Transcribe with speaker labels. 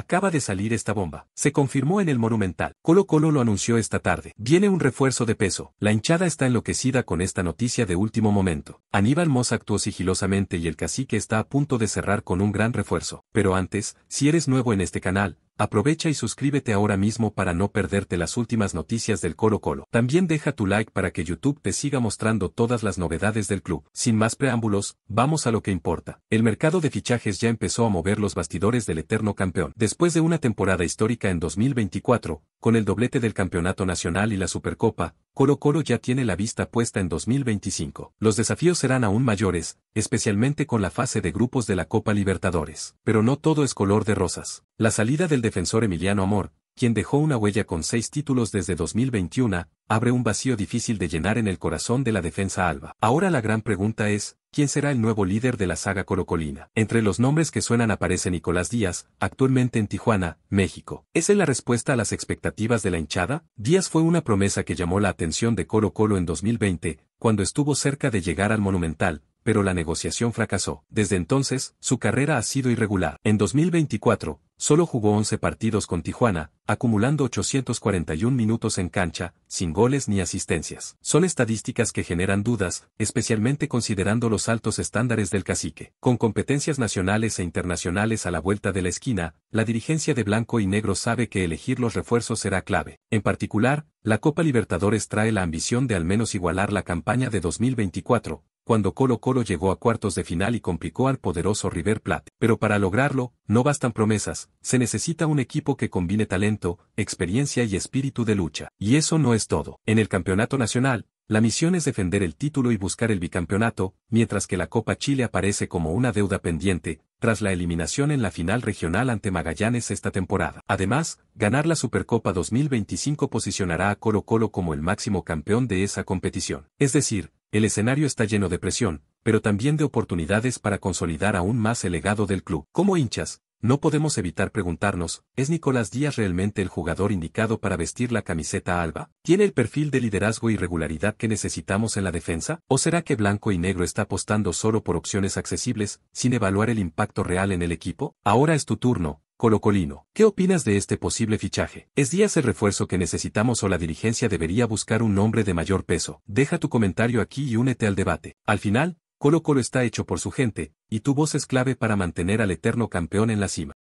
Speaker 1: Acaba de salir esta bomba. Se confirmó en el Monumental. Colo Colo lo anunció esta tarde. Viene un refuerzo de peso. La hinchada está enloquecida con esta noticia de último momento. Aníbal Moss actuó sigilosamente y el cacique está a punto de cerrar con un gran refuerzo. Pero antes, si eres nuevo en este canal, Aprovecha y suscríbete ahora mismo para no perderte las últimas noticias del Colo Colo. También deja tu like para que YouTube te siga mostrando todas las novedades del club. Sin más preámbulos, vamos a lo que importa. El mercado de fichajes ya empezó a mover los bastidores del eterno campeón. Después de una temporada histórica en 2024, con el doblete del Campeonato Nacional y la Supercopa, Coro Coro ya tiene la vista puesta en 2025. Los desafíos serán aún mayores, especialmente con la fase de grupos de la Copa Libertadores. Pero no todo es color de rosas. La salida del defensor Emiliano Amor, quien dejó una huella con seis títulos desde 2021, abre un vacío difícil de llenar en el corazón de la defensa alba. Ahora la gran pregunta es, ¿quién será el nuevo líder de la saga corocolina? Entre los nombres que suenan aparece Nicolás Díaz, actualmente en Tijuana, México. ¿Es es la respuesta a las expectativas de la hinchada? Díaz fue una promesa que llamó la atención de Coro Colo en 2020, cuando estuvo cerca de llegar al Monumental, pero la negociación fracasó. Desde entonces, su carrera ha sido irregular. En 2024, Solo jugó 11 partidos con Tijuana, acumulando 841 minutos en cancha, sin goles ni asistencias. Son estadísticas que generan dudas, especialmente considerando los altos estándares del cacique. Con competencias nacionales e internacionales a la vuelta de la esquina, la dirigencia de Blanco y Negro sabe que elegir los refuerzos será clave. En particular, la Copa Libertadores trae la ambición de al menos igualar la campaña de 2024, cuando Colo Colo llegó a cuartos de final y complicó al poderoso River Plate. Pero para lograrlo, no bastan promesas, se necesita un equipo que combine talento, experiencia y espíritu de lucha. Y eso no es todo. En el campeonato nacional, la misión es defender el título y buscar el bicampeonato, mientras que la Copa Chile aparece como una deuda pendiente, tras la eliminación en la final regional ante Magallanes esta temporada. Además, ganar la Supercopa 2025 posicionará a Colo Colo como el máximo campeón de esa competición. Es decir, el escenario está lleno de presión, pero también de oportunidades para consolidar aún más el legado del club. Como hinchas, no podemos evitar preguntarnos, ¿es Nicolás Díaz realmente el jugador indicado para vestir la camiseta alba? ¿Tiene el perfil de liderazgo y regularidad que necesitamos en la defensa? ¿O será que Blanco y Negro está apostando solo por opciones accesibles, sin evaluar el impacto real en el equipo? Ahora es tu turno, Colocolino, ¿qué opinas de este posible fichaje? ¿Es Díaz el refuerzo que necesitamos o la dirigencia debería buscar un nombre de mayor peso? Deja tu comentario aquí y únete al debate. Al final, Colo Colo está hecho por su gente, y tu voz es clave para mantener al eterno campeón en la cima.